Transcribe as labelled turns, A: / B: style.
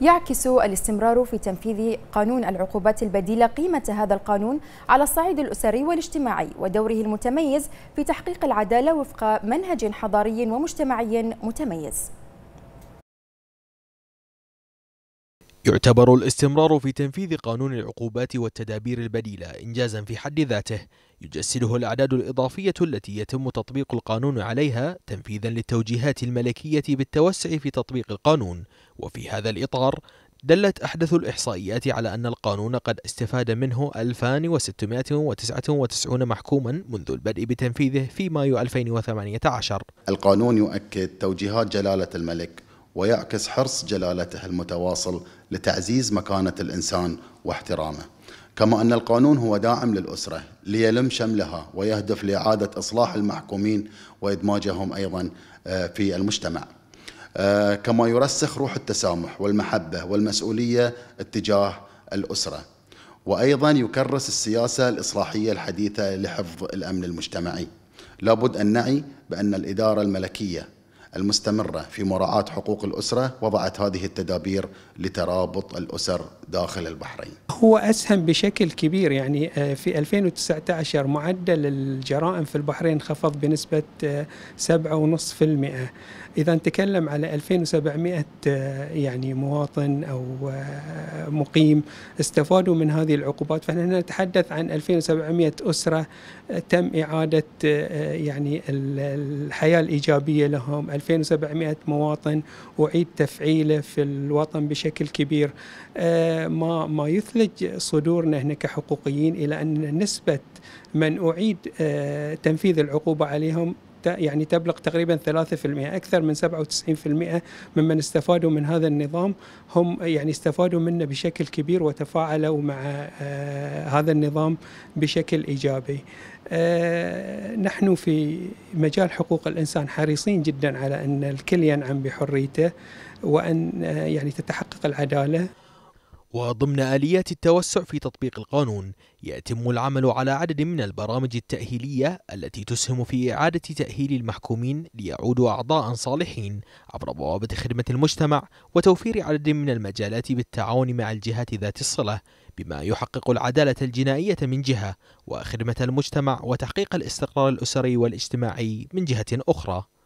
A: يعكس الاستمرار في تنفيذ قانون العقوبات البديلة قيمة هذا القانون على الصعيد الأسري والاجتماعي ودوره المتميز في تحقيق العدالة وفق منهج حضاري ومجتمعي متميز
B: يعتبر الاستمرار في تنفيذ قانون العقوبات والتدابير البديلة إنجازا في حد ذاته يجسده الأعداد الإضافية التي يتم تطبيق القانون عليها تنفيذا للتوجيهات الملكية بالتوسع في تطبيق القانون وفي هذا الإطار دلت أحدث الإحصائيات على أن القانون قد استفاد منه 2699 محكوما منذ البدء بتنفيذه في مايو 2018
A: القانون يؤكد توجيهات جلالة الملك ويعكس حرص جلالته المتواصل لتعزيز مكانة الإنسان واحترامه كما أن القانون هو داعم للأسرة ليلم شملها ويهدف لإعادة إصلاح المحكومين وإدماجهم أيضا آه، في المجتمع آه، كما يرسخ روح التسامح والمحبة والمسؤولية اتجاه الأسرة وأيضا يكرس السياسة الإصلاحية الحديثة لحفظ الأمن المجتمعي لابد أن نعي بأن الإدارة الملكية المستمرة في مراعاة حقوق الأسرة وضعت هذه التدابير لترابط الأسر داخل البحرين
C: هو أسهم بشكل كبير يعني آه، في 2019 معدل الجرائم في البحرين خفض بنسبة 7.5% آه، إذا نتكلم على 2700 آه، يعني مواطن أو مقيم استفادوا من هذه العقوبات فنحن نتحدث عن 2700 أسرة تم إعادة يعني الحياة الإيجابية لهم 2700 مواطن وعيد تفعيله في الوطن بشكل كبير آه، ما ما يثلج صدورنا هنا كحقوقيين الى ان نسبه من اعيد آه، تنفيذ العقوبه عليهم يعني تبلغ تقريبا 3% أكثر من 97% ممن استفادوا من هذا النظام هم يعني استفادوا منه بشكل كبير وتفاعلوا مع آه، هذا النظام بشكل إيجابي آه، نحن في مجال حقوق الإنسان حريصين جدا على أن الكل ينعم بحريته وأن آه، يعني تتحقق العدالة
B: وضمن آليات التوسع في تطبيق القانون يتم العمل على عدد من البرامج التأهيلية التي تسهم في إعادة تأهيل المحكومين ليعودوا أعضاء صالحين عبر بوابة خدمة المجتمع وتوفير عدد من المجالات بالتعاون مع الجهات ذات الصلة بما يحقق العدالة الجنائية من جهة وخدمة المجتمع وتحقيق الاستقرار الأسري والاجتماعي من جهة أخرى